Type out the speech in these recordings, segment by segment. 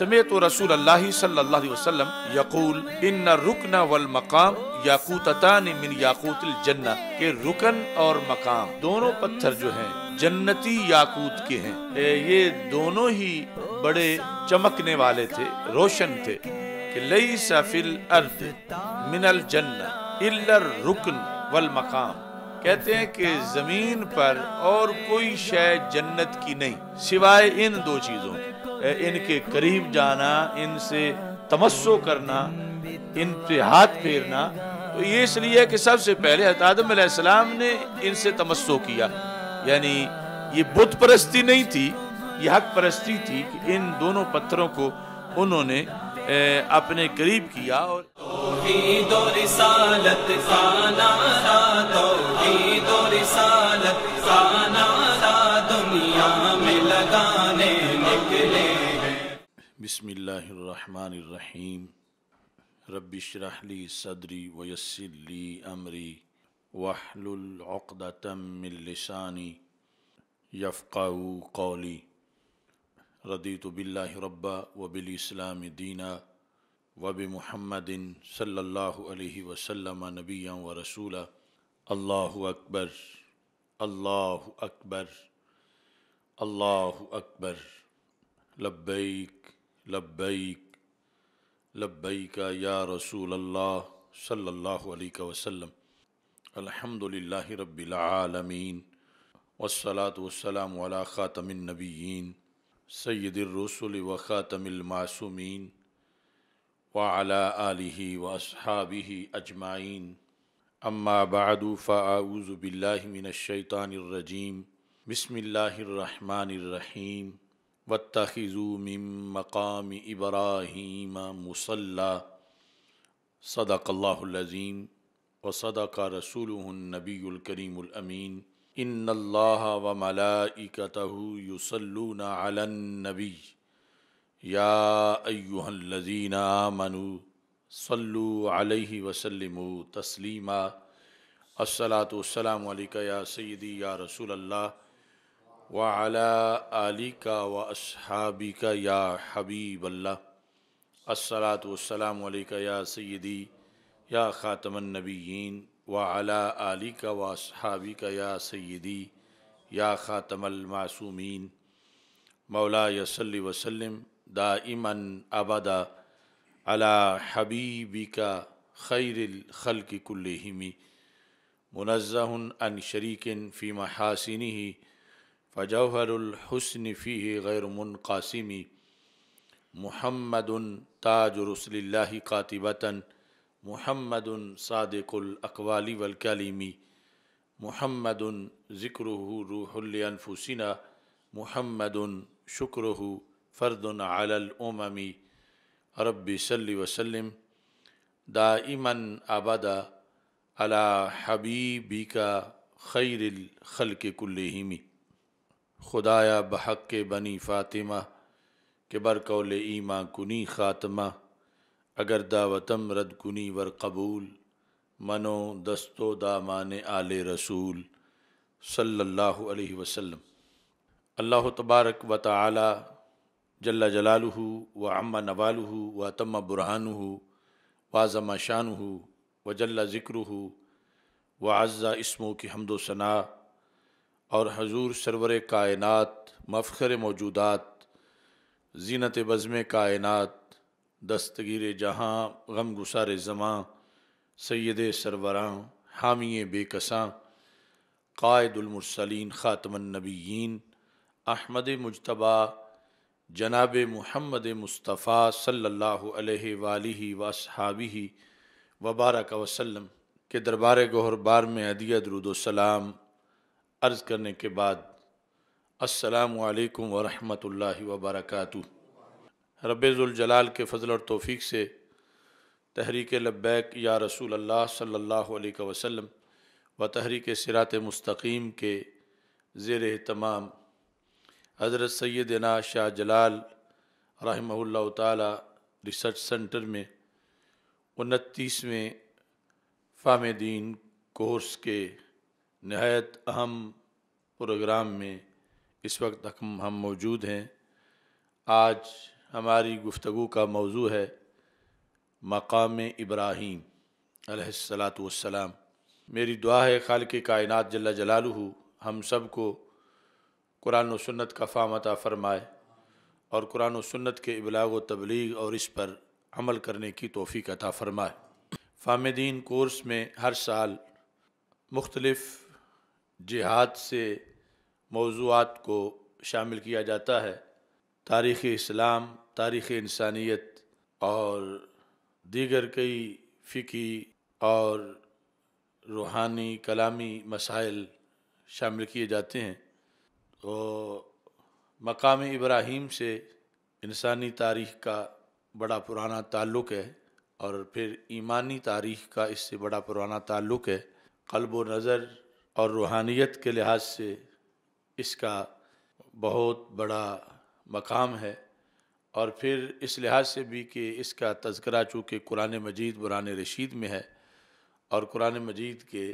समय तो रसूल अल्लाह सल्लल्लाहु अलैहि वसल्लम यकूल इन रुकन वल मकाम याकूततान मिन याकूतिल जन्ना के रुकन और मकाम दोनों पत्थर जो हैं जन्नती याकूत के हैं ये दोनों ही बड़े चमकने वाले थे रोशन थे कि लई सफिल अर्द मिनल जन्ना इल्लर रुकन वल मकाम कहते हैं कि जमीन पर और कोई शय जन्नत की नहीं सिवाय इन दो चीजों इनके करीब जाना इनसे तमस्सो करना इन पे हाथ फेरना तो ये इसलिए कि सबसे पहले हतादम ने इनसे तमस्सो किया यानी ये बुत परस्ती नहीं थी ये हक परस्ती थी कि इन दोनों पत्थरों को उन्होंने अपने करीब किया और तो रिसालत का सदरी वयसली अमरी वाहलतमिलसानी यफ़ाऊ कौली रदीत बिल्ला रब्बा इस्लाम दीना वब महमदिन सल्ला वसलम नबिया व रसूल अल्लाह अकबर अल्लाह अकबर अल्लाह अकबर लब्बैक लब्बैक लब्बैक या रसूल अल्लाह सल्लल्लाहु अलैहि वसल्लम अल्हम्दुलिल्लाह रब्बिल आलमीन वस्सलात वस्सलाम अला ख़ातमिन नबीइन सैयदिर रसूल व ख़ातमिल मासूमीन वाला आलि व असहाबि अजमाइन अम्मा बाद फ़ाऊज़बिल्लिमिनशैतानरजीम बसमीम वतखज़ूमिम मकाम इब्राहीम मुसल्ला सदाकल्लाज़ीम व सदाक रसूलनबीकरीमीन इन अल्लाह व मलाइकतः युसल्लून अलनबी या अयुहल्लजीना मनु सल्लु अलैहि वसल्लम तस्लीमा अस्सलात वसलाम या सैदी या रसूल अल्लाह व अला आली का व असहाबी का या हबीब अल्लाह अस्सलात वसलाम या सैदी या ख़ातमनबीन व अला आली का व असहाबी का या सैदी या ख़ातमलमासूमीन मौला यसली वसलम दाइमन अबदा अला हबीबिका खैरखल कुल्लमी मुनज़न अन शरीकिन फ़ी महासिनी फ़जहरुलहसन फ़ी गैर मुनकासिमी महमद ताजरसल्ला कातिबता महमद सादकुलकवाली वलकलीमी महमद ज़िक्र रूहलफुसिना महमद शुक्र फ़र्दन अलमी रबी सल्ली वसलम दाइमन आबदा अला हबीबी का खैर खल के कुल्लहिमी खुदाया बहक के बनी फ़ातिमा के बरकौल ईमा कुनी ख़ात्मा अगर दावतम रद कुनी वर कबूल मनो दस्तो दामान आल रसूल सल्लल्लाहु अलैहि वसल्लम अल्लाह तबारक व ताली जल्ला जलालह व अम्मा नवालह व तम्मा बुरहानह वाज़मा शानह व जल्ला ज़िक्रह व अज़ा इसमों की हमदो सना और हजूर सरवर कायनत मफ़र मौजूदात जीनत बज़म कायनत दस्तगीर जहाँ गम गुसार ज़मां सैद सरवरां हामी बेकसां कायदुलमरसलिन ख़ातमनबीन अहमद मुशतबा जनाब मुहमद मुस्तफ़ा सल्ला वसहाबी वबारक वसलम के दरबार गहरबार में अदिया दरुदोसलाम अर्ज़ करने के बाद असलकम वरहमल वबरक रबाल के फ़ल और तोफ़ी से तहरीक लब्बैक या रसूल अल्लाह सल्ला वसम व तहरीक सिरात मस्तकीम के ज़ेर तमाम हज़रत सैद ना शाह जलाल रहमल्ला ताली रिसर्च सेंटर में उनतीसवें फ़ाम दीन कोर्स के नहायत अहम प्रोग्राम में इस वक्त तक हम मौजूद हैं आज हमारी गुफ्तु का मौजू है मकाम इब्राहीम सलाम मेरी दुआ है खाल के कायनात जल्ला जलालू हम सब को कुरान सुन्नत का फ़ाम अता फ़रमाए और कुरान सुन्नत के इबलाग तबलीग और इस पर अमल करने की तोफ़ी अता फ़रमाए फ़ाम दीन कोर्स में हर साल मुख्तलफ़ जिहाद से मौजूद को शामिल किया जाता है तारीख़ इस्लाम तारीख़ इंसानियत और दीगर कई फ़िकी और रूहानी कलामी मसाइल शामिल किए जाते हैं तो मकाम इब्राहिम से इंसानी तारीख का बड़ा पुराना ताल्लुक़ है और फिर ईमानी तारीख का इससे बड़ा पुराना ताल्लुक़ है कल्ब नज़र और रूहानियत के लिहाज से इसका बहुत बड़ा मकाम है और फिर इस लिहाज से भी कि इसका तस्करा चूँकि कुरान मजीद बुरान रशीद में है और कुरान मजीद के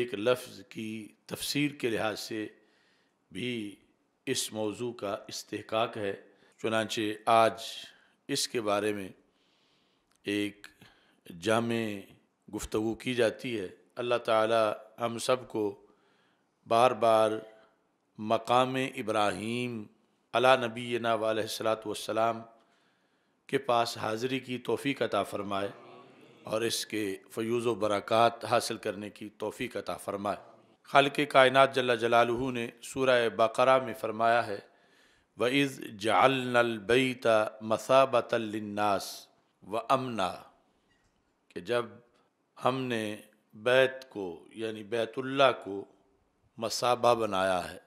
एक लफ्ज़ की तफसीर के लिहाज से भी इस मौजू का इस्तेकाक है चुनाचे आज इसके बारे में एक जाम गुफ्तु की जाती है अल्लाह ताला हम सब को बार बार मकाम इब्राहीम अला नबी सलात सलाम के पास हाज़री की तोफ़ी अता फ़रमाए और इसके फ्यूज़ व बरक़ात हासिल करने की तोफ़ी अता फ़रमाए खल के कायनत जल्ला जलालू ने सूर बकरा में फ़रमाया है व इज़ जालबैत मसाबतलनास व अमना कि जब हमने बैत को यानी बैतुल्ला को मसाबा बनाया है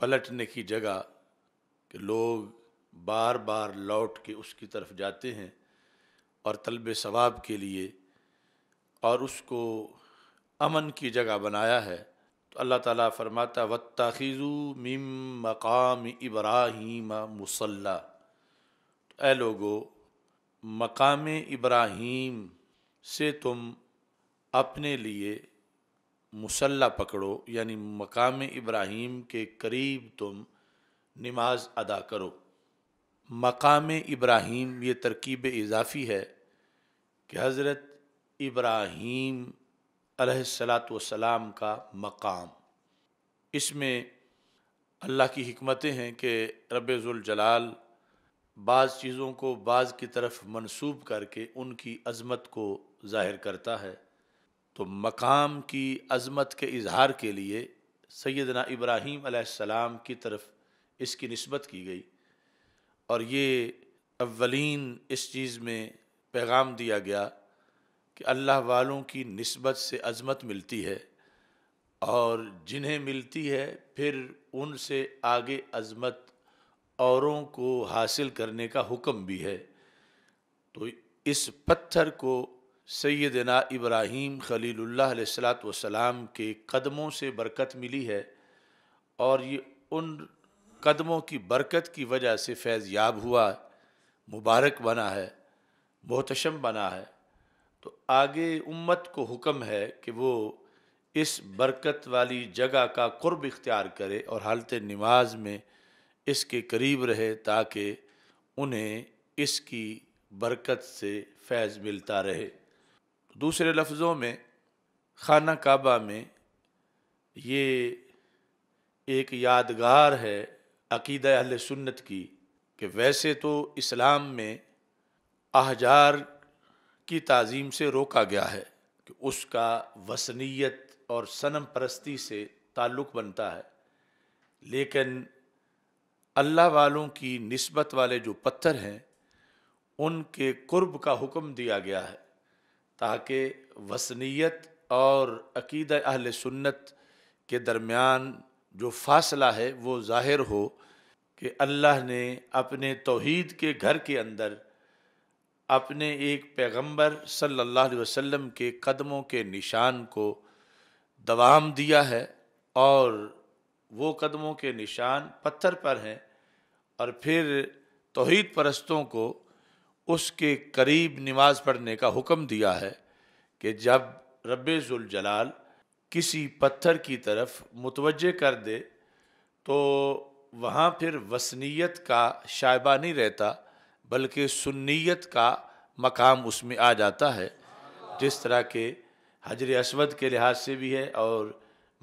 पलटने की जगह कि लोग बार बार लौट के उसकी तरफ जाते हैं और तलब सवाब के लिए और उसको अमन की जगह बनाया है अल्लाह ताला फरमाता व तखिज़ू मिम मकाम इब्राहीम मुसल्ला ए लोगो मकाम इब्राहीम से तुम अपने लिए मुसल्ला पकड़ो यानी मकाम इब्राहीम के करीब तुम नमाज अदा करो मकाम इब्राहीम ये तरकीब इजाफ़ी है कि हज़रत इब्राहीम सलाम का मकाम इसमें अल्लाह की हमतें हैं कि रबाल बाज़ चीज़ों को बाज़ की तरफ मनसूब करके उनकी अज़मत को ज़ाहिर करता है तो मकाम की अज़मत के इजहार के लिए सैदना इब्राहीम सलाम की तरफ इसकी नस्बत की गई और ये अवलिन इस चीज़ में पैगाम दिया गया कि अल्लाह वालों की नस्बत से अज़मत मिलती है और जिन्हें मिलती है फिर उनसे आगे अज़मत औरों को हासिल करने का हुक्म भी है तो इस पत्थर को सैदना इब्राहीम खलील्लात वाम के कदमों से बरकत मिली है और ये उन कदमों की बरकत की वजह से फैज़ याब हुआ मुबारक बना है मोहतशम बना है तो आगे उम्मत को हुक्म है कि वो इस बरकत वाली जगह का कुर्ब इख्तियार करे और हालत नमाज में इसके करीब रहे ताकि उन्हें इसकी बरकत से फैज़ मिलता रहे दूसरे लफ्ज़ों में खाना काबा में ये एक यादगार है अकीद अहल सुन्नत की कि वैसे तो इस्लाम में अहजार की तज़ीम से रोका गया है कि उसका वसनीत और सनम परस्ती से ताल्लुक़ बनता है लेकिन अल्लाह वालों की नस्बत वाले जो पत्थर हैं उनके कुर्ब का हुक्म दिया गया है ताकि वसनीत और अकीद अहल सुन्नत के दरमियान जो फासला है वो ज़ाहिर हो कि अल्लाह ने अपने तोहद के घर के अंदर अपने एक पैगंबर सल्लल्लाहु अलैहि वसल्लम के कदमों के निशान को दवाम दिया है और वो कदमों के निशान पत्थर पर हैं और फिर तोहद परस्तों को उसके करीब नमाज पढ़ने का हुक्म दिया है कि जब रबाल किसी पत्थर की तरफ मुतवजह कर दे तो वहाँ फिर वसनीयत का शायबा नहीं रहता बल्कि सुन्नीयत का मकाम उसमें आ जाता है जिस तरह के हजर असवद के लिहाज से भी है और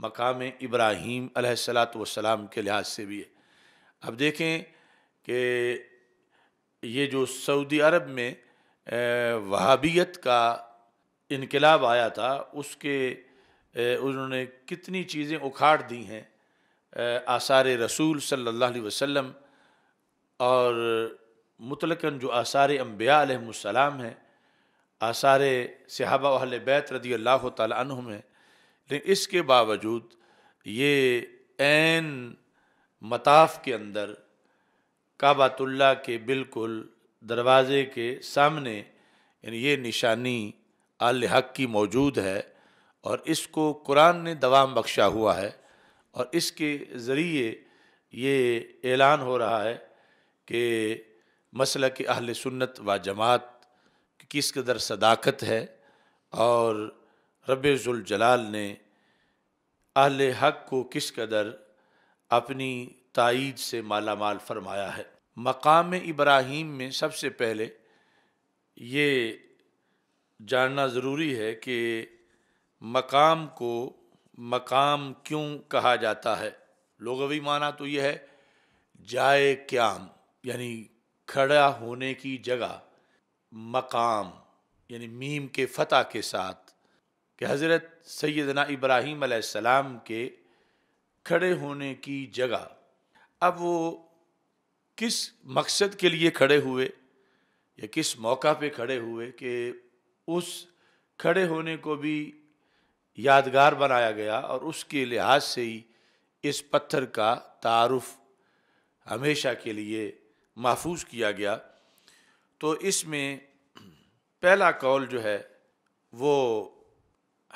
मकाम इब्राहीम अलैहिस्सलात वसलाम के लिहाज से भी है अब देखें कि ये जो सऊदी अरब में वहाबियत का इनकलाब आया था उसके उन्होंने कितनी चीज़ें उखाड़ दी हैं आसार रसूल सल्लल्लाहु अलैहि वसल्लम और मुतलकन जो आसार अम्बिया हैं आसार सहाबा वाल बैत रदी अल्लाह तुम हैं लेकिन इसके बावजूद ये एन मताफ के अंदर काबातुल्ला के बिल्कुल दरवाज़े के सामने यानी ये निशानी आल हक की मौजूद है और इसको कुरान ने दवाम बख्शा हुआ है और इसके ज़रिए ये ऐलान हो रहा है कि मसल कि अहल सुन्नत व जमात किस कदर सदाकत है और रबाल ने अहल हक को किस कदर अपनी तइद से माला माल फरमाया है मकाम इब्राहिम में सबसे पहले ये जानना ज़रूरी है कि मकाम को मकाम क्यों कहा जाता है लोगवी माना तो यह है जाए क्याम यानी खड़ा होने की जगह मकाम यानी मीम के फतह के साथ कि हज़रत सैदना इब्राहीम सलाम के खड़े होने की जगह अब वो किस मकसद के लिए खड़े हुए या किस मौका पे खड़े हुए कि उस खड़े होने को भी यादगार बनाया गया और उसके लिहाज से ही इस पत्थर का तारफ़ हमेशा के लिए महफूज किया गया तो इसमें पहला कौल जो है वो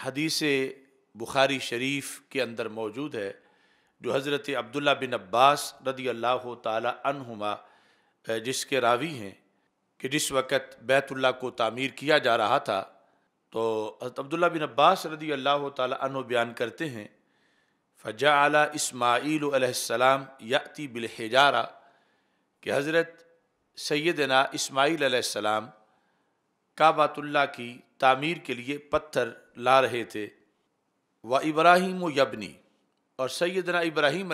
हदीस बुखारी शरीफ के अंदर मौजूद है जो हज़रत अब्दुल्ला बिन अब्बास रदी अल्लाह तहुमा जिसके रावी हैं कि जिस वक़्त बैतुल्ला को तामीर किया जा रहा था तो हज़रत अब्दुल्ला बिन अब्बास रदी अल्लाह तु बयान करते हैं फ़जा अला इसमाईल याति बिल हिजारा कि हज़रत सैदना इस्माईल सलाम काबातुल्ला की तामीर के लिए पत्थर ला रहे थे व इब्राहिम यबनी और सैदना इब्राहिम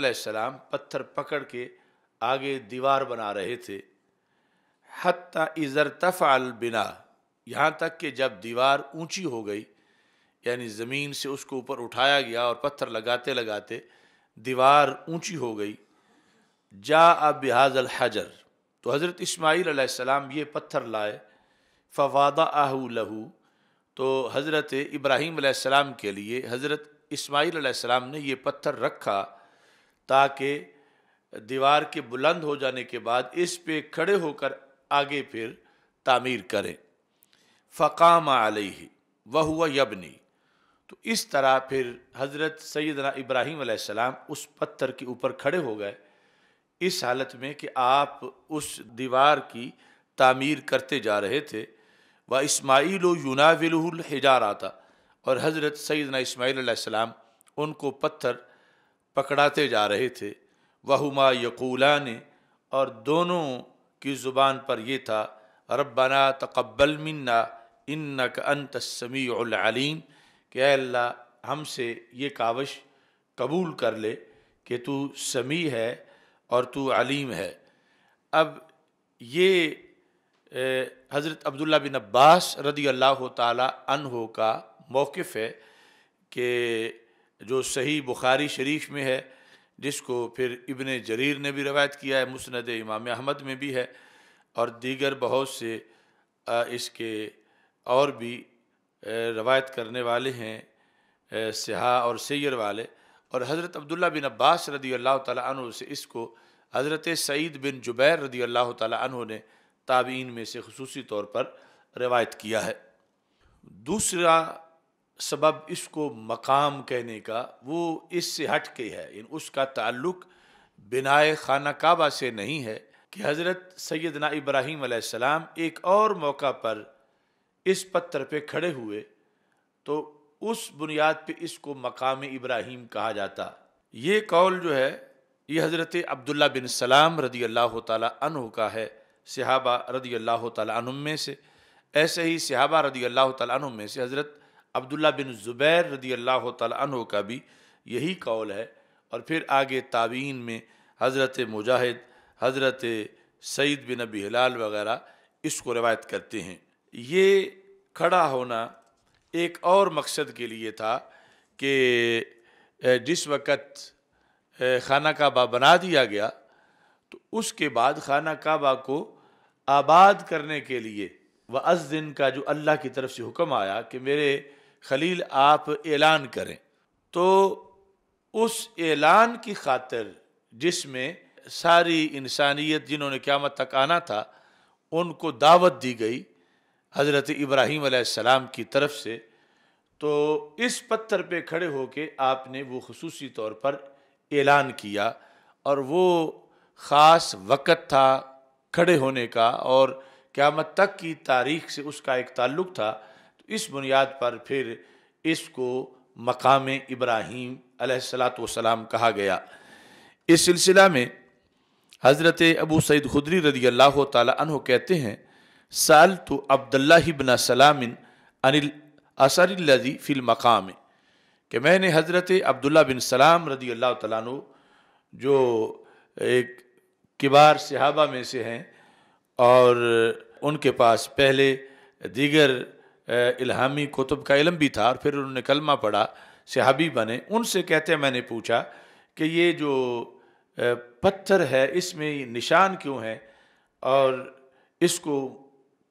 पत्थर पकड़ के आगे दीवार बना रहे थे हती इज़रतफ़ बिना यहाँ तक कि जब दीवार ऊंची हो गई यानी ज़मीन से उसको ऊपर उठाया गया और पत्थर लगाते लगाते दीवार ऊंची हो गई जा अब बिहाजल हजर तो हज़रत इसमाइल सलाम ये पत्थर लाए फवादा आहू लहू तो हज़रत इब्राहीम के लिए हज़रत इस्माईल ने यह पत्थर रखा ताकि दीवार के बुलंद हो जाने के बाद इस पे खड़े होकर आगे फिर तामीर करें फ़काम आलही वह हुआ यबनी तो इस तरह फिर हज़रत सैदना इब्राहीम उस पत्थर के ऊपर खड़े हो गए इस हालत में कि आप उस दीवार की तामीर करते जा रहे थे व इसमाईल यूनाविल हिजारा था और हज़रत सैदना इसमाईलम उनको पत्थर पकड़ाते जा रहे थे वहुमा यकूला ने और दोनों की ज़ुबान पर यह था रब्बना तकबल मन्ना इन अंत समीम के अल्लाह हमसे ये काविश कबूल कर ले कि तू समी है और तू अलीम है अब ये हज़रत अब्दुल्ला बिन अब्बास रदी अल्लाह तहो का मौक़ है कि जो सही बुखारी शरीफ में है जिसको फिर इबन जरीर ने भी रवायत किया है मुस्ंद इमाम अहमद में भी है और दीगर बहुत से इसके और भी रवायत करने वाले हैं सिहा और सैर वाले और हज़रत अब्दुल्ला बिन अब्बास रदी अल्लाह तु से इसको हज़रत सईद बिन जुबैर रदी अल्लाह तु ने ताबीन में से खसूस तौर पर रवायत किया है दूसरा सबब इसको मकाम कहने का वो इससे हट के है इन उसका ताल्लुक बिनाए खाना काबा से नहीं है कि हज़रत सैदना इब्राहीम आसमाम एक और मौका पर इस पत्थर पे खड़े हुए तो उस बुनियाद पे इसको मकाम इब्राहिम कहा जाता ये कौल जो है ये हज़रत अब्दुल्ला बिन सलाम रदी अल्लाह तह का है सहाबा रदी अल्लाह तह में से ऐसे ही सहाबा रदी अल्लाह तह में से हज़रत अब्दुल्ला बिन ज़ुबैर रदी अल्लाह तह का भी यही कौल है और फिर आगे ताबीन में हज़रत मुजाहिद हज़रत सईद बिन अबी हिलाल वगैरह इसको रवायत करते हैं ये खड़ा होना एक और मकसद के लिए था कि जिस वक़्त खाना काबा बना दिया गया तो उसके बाद खाना काबा को आबाद करने के लिए व अस दिन का जो अल्लाह की तरफ से हुक्म आया कि मेरे खलील आप ऐलान करें तो उस ऐलान की खातर जिसमें सारी इंसानियत जिन्होंने क्यामत तक आना था उनको दावत दी गई हज़रत इब्राहीम आसमाम की तरफ से तो इस पत्थर पे खड़े होके आपने वो खसूसी तौर पर ऐलान किया और वो ख़ास वक़्त था खड़े होने का और क़्यामत तक की तारीख से उसका एक ताल्लुक़ था तो इस बुनियाद पर फिर इसको मकाम इब्राहीम अलैहिस्सलाम कहा गया इस सिलसिला में हज़रत अबू सईद खुदरी रदी अल्लाह तह कहते हैं साल तो अब्दुल्लाबन सलाम अनिल असर लदी फ़िल मकाम कि मैंने हज़रत अब्दुल्ला बिन सलाम रदी अल्लाह तु जो एक किबार सिहाबा में से हैं और उनके पास पहले दीगर इलामी कुतुब का इलम भी था और फिर उन्होंने कलमा पढ़ा सिहाबी बने उनसे कहते हैं मैंने पूछा कि ये जो पत्थर है इसमें निशान क्यों हैं और इसको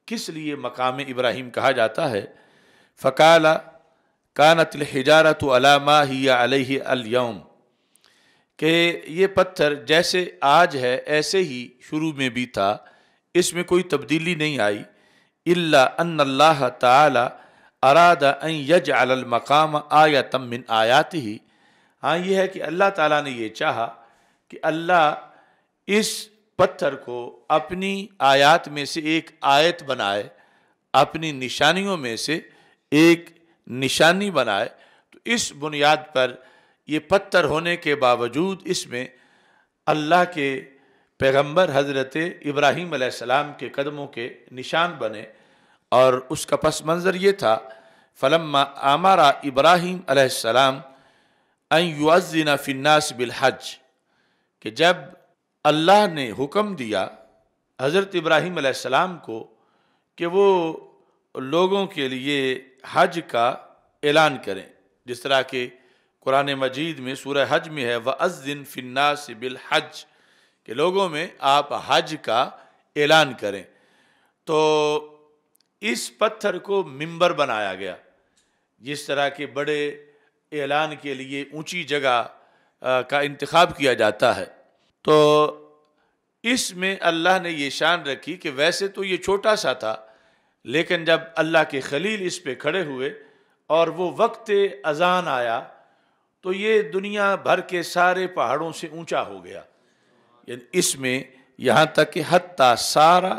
किस लिए मकाम इब्राहिम कहा जाता है फ़काला कानतल हिजारत अलामा ही अलह अलयम के ये पत्थर जैसे आज है ऐसे ही शुरू में भी था इसमें कोई तब्दीली नहीं आई इल्ला अन अल्लाह ताला अरादा अन यज अल मकाम आया मिन आयात ही हाँ ये है कि अल्लाह ताला ने ये चाहा कि अल्लाह इस पत्थर को अपनी आयात में से एक आयत बनाए अपनी निशानियों में से एक निशानी बनाए तो इस बुनियाद पर ये पत्थर होने के बावजूद इसमें अल्लाह के पैगंबर हज़रत इब्राहीम सलाम के कदमों के निशान बने और उसका पस मंज़र ये था फ़लम आमारा इब्राहीम सलाम अन फ़िन्नास बिल हज कि जब अल्लाह ने हुक्म दिया हज़रत इब्राहिम को कि वो लोगों के लिए हज का ऐलान करें जिस तरह के कुरान मजीद में सूर हज में है वह अज़िन फिन्नास बिल हज के लोगों में आप हज का ऐलान करें तो इस पत्थर को मिंबर बनाया गया जिस तरह के बड़े ऐलान के लिए ऊंची जगह का इंतखब किया जाता है तो इसमें अल्लाह ने ये शान रखी कि वैसे तो ये छोटा सा था लेकिन जब अल्लाह के खलील इस पे खड़े हुए और वो वक्त अजान आया तो ये दुनिया भर के सारे पहाड़ों से ऊंचा हो गया यानी इसमें यहाँ तक कि हती सारा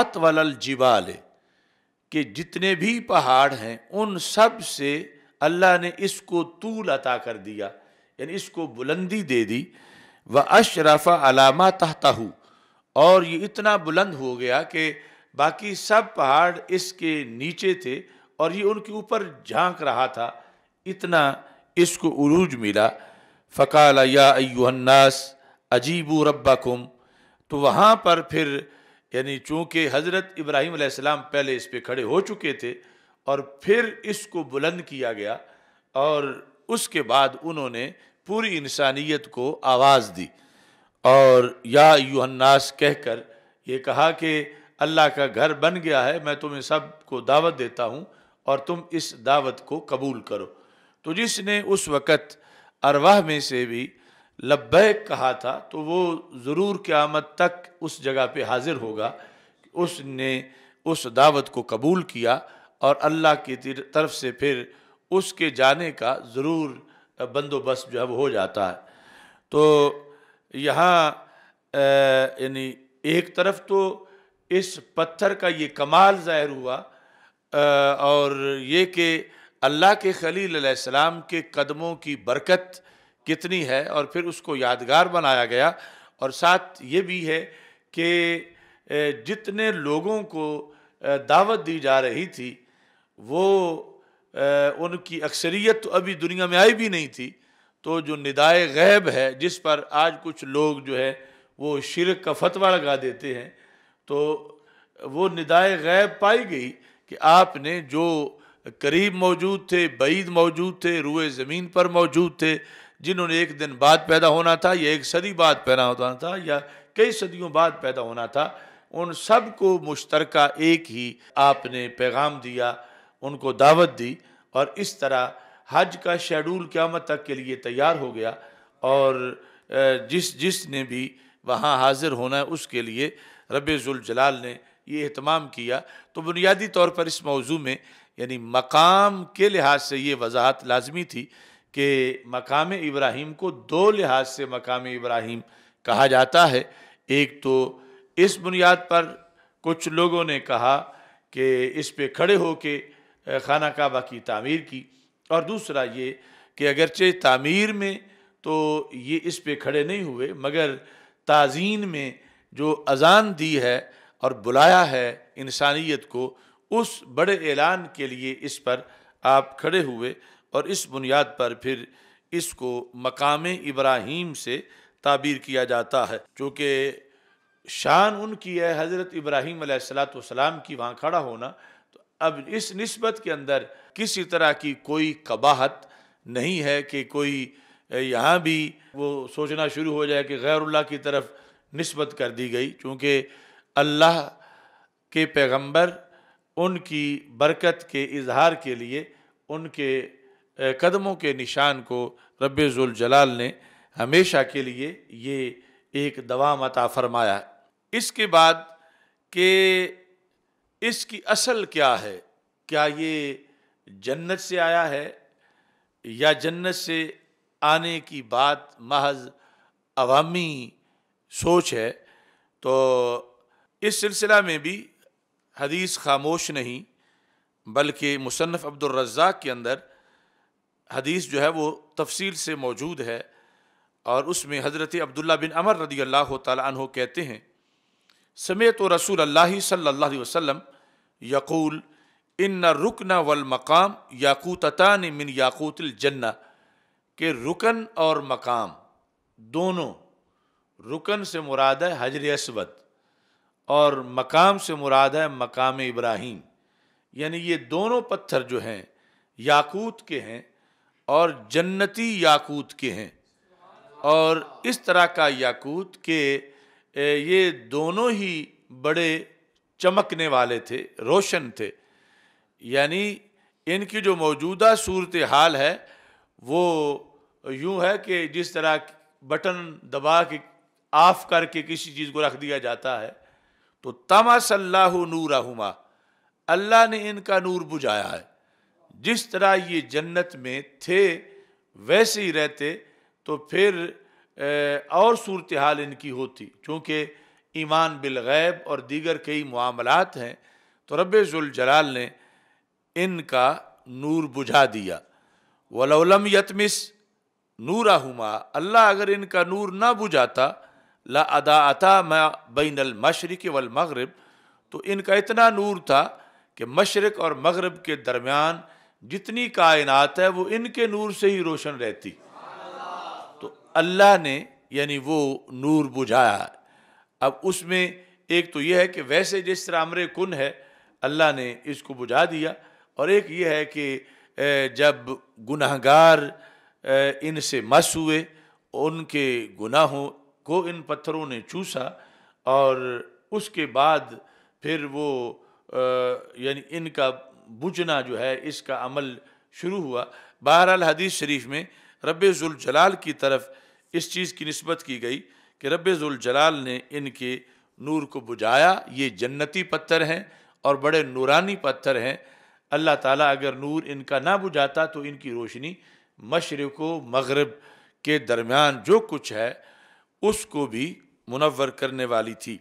अतवल जिबाल कि जितने भी पहाड़ हैं उन सब से अल्लाह ने इसको तूल अता कर दिया यानी इसको बुलंदी दे दी व अशरफा अलामा तहताहू और ये इतना बुलंद हो गया कि बाकी सब पहाड़ इसके नीचे थे और ये उनके ऊपर झांक रहा था इतना इसको उरूज मिला फ़काल या अयुहन्नास अजीबू रब्बाकुम तो वहाँ पर फिर यानी चूँकि हज़रत इब्राहिम आसमाम पहले इस पर खड़े हो चुके थे और फिर इसको बुलंद किया गया और उसके बाद उन्होंने पूरी इंसानियत को आवाज़ दी और या यूहन्नास कहकर ये कहा कि अल्लाह का घर बन गया है मैं तुम्हें सब को दावत देता हूँ और तुम इस दावत को कबूल करो तो जिसने उस वक़्त अरवाह में से भी लब्बैक कहा था तो वो ज़रूर क़्यामत तक उस जगह पे हाजिर होगा उसने उस दावत को कबूल किया और अल्लाह की तरफ से फिर उसके जाने का ज़रूर बंदोबस्त जो है वो हो जाता है तो यहाँ यानी एक तरफ तो इस पत्थर का ये कमाल ज़ाहिर हुआ आ, और ये कि अल्लाह के खलील सलाम के कदमों की बरकत कितनी है और फिर उसको यादगार बनाया गया और साथ ये भी है कि जितने लोगों को दावत दी जा रही थी वो उनकी अक्सरियत तो अभी दुनिया में आई भी नहीं थी तो जो निदाय गैब है जिस पर आज कुछ लोग जो है वो शिरक का फतवा लगा देते हैं तो वो निदाय गैब पाई गई कि आपने जो करीब मौजूद थे बैद मौजूद थे रुए ज़मीन पर मौजूद थे जिन्होंने एक दिन बाद पैदा होना था या एक सदी बाद पैदा होना था या कई सदियों बाद पैदा होना था उन सब को मुश्तरका एक ही आपने पैगाम दिया उनको दावत दी और इस तरह हज का शेड्यूल क्यामत तक के लिए तैयार हो गया और जिस जिस ने भी वहाँ हाजिर होना है उसके लिए रबाल ने ये अहतमाम किया तो बुनियादी तौर पर इस मौजू में यानी मकाम के लिहाज से ये वजाहत लाजमी थी कि मकाम इब्राहिम को दो लिहाज से मकाम इब्राहिम कहा जाता है एक तो इस बुनियाद पर कुछ लोगों ने कहा कि इस पे खड़े हो के खाना काबा की तमीर की और दूसरा ये कि अगरचे तमीर में तो ये इस पर खड़े नहीं हुए मगर ताज़ीन में जो अजान दी है और बुलाया है इंसानियत को उस बड़े ऐलान के लिए इस पर आप खड़े हुए और इस बुनियाद पर फिर इसको मकाम इब्राहीम से ताबीर किया जाता है चूँकि शान उनकी है हज़रत इब्राहीम सलाम की वहाँ खड़ा होना अब इस नस्बत के अंदर किसी तरह की कोई कबाहत नहीं है कि कोई यहाँ भी वो सोचना शुरू हो जाए कि गैरुल्ला की तरफ नस्बत कर दी गई चूँकि अल्लाह के पैगंबर उनकी बरकत के इजहार के लिए उनके कदमों के निशान को रबाल ने हमेशा के लिए ये एक दवा मता फरमाया इसके बाद के इसकी असल क्या है क्या ये जन्नत से आया है या जन्नत से आने की बात महज अवामी सोच है तो इस सिलसिला में भी हदीस खामोश नहीं बल्कि मुसनफ़ अब्दुलरज़ाक के अंदर हदीस जो है वो तफसील से मौजूद है और उसमें हज़रत अब्दुल्ला बिन अमर रदी अल्लाह तहों कहते हैं समेत रसूल अल्लाह सल्ला वसम यकूल इन न रुकना वल मकाम याकूततान मिन याकूतल जन्ना के रुकन और मकाम दोनों रुकन से मुराद है हजर असवद और मकाम से मुराद है मकाम इब्राहिम यानी ये दोनों पत्थर जो हैं याकूत के हैं और जन्नती याकूत के हैं और इस तरह का याकूत के ये दोनों ही बड़े चमकने वाले थे रोशन थे यानी इनकी जो मौजूदा सूरत हाल है वो यूँ है कि जिस तरह बटन दबा के आफ करके किसी चीज़ को रख दिया जाता है तो तमासल्लाह हुमा अल्लाह ने इनका नूर बुझाया है जिस तरह ये जन्नत में थे वैसे ही रहते तो फिर और सूरत हाल इनकी होती क्योंकि ईमान बिलगैब और दीगर कई मामलात हैं तो रबाल ने इनका नूर बुझा दिया वलम यतमिस नूरा हुमा अल्लाह अगर इनका नूर ना बुझाता ला अदा अता मैं बैन अलमशरक वल तो इनका इतना नूर था कि मशरक़ और मगरब के दरमियान जितनी कायनात है वो इनके नूर से ही रोशन रहती तो अल्लाह ने यानी वो नूर बुझाया अब उसमें एक तो यह है कि वैसे जिस तरह अमर कन है अल्लाह ने इसको बुझा दिया और एक ये है कि जब गुनाहगार इनसे मस हुए उनके गुनाहों को इन पत्थरों ने चूसा और उसके बाद फिर वो यानी इनका बुझना जो है इसका अमल शुरू हुआ बहरहाल हदीस शरीफ में रब जलाल की तरफ इस चीज़ की नस्बत की गई कि जलाल ने इनके नूर को बुझाया ये जन्नती पत्थर हैं और बड़े नूरानी पत्थर हैं अल्लाह ताला अगर नूर इनका ना बुझाता तो इनकी रोशनी मशरक़ मगरब के दरमियान जो कुछ है उसको भी मुनवर करने वाली थी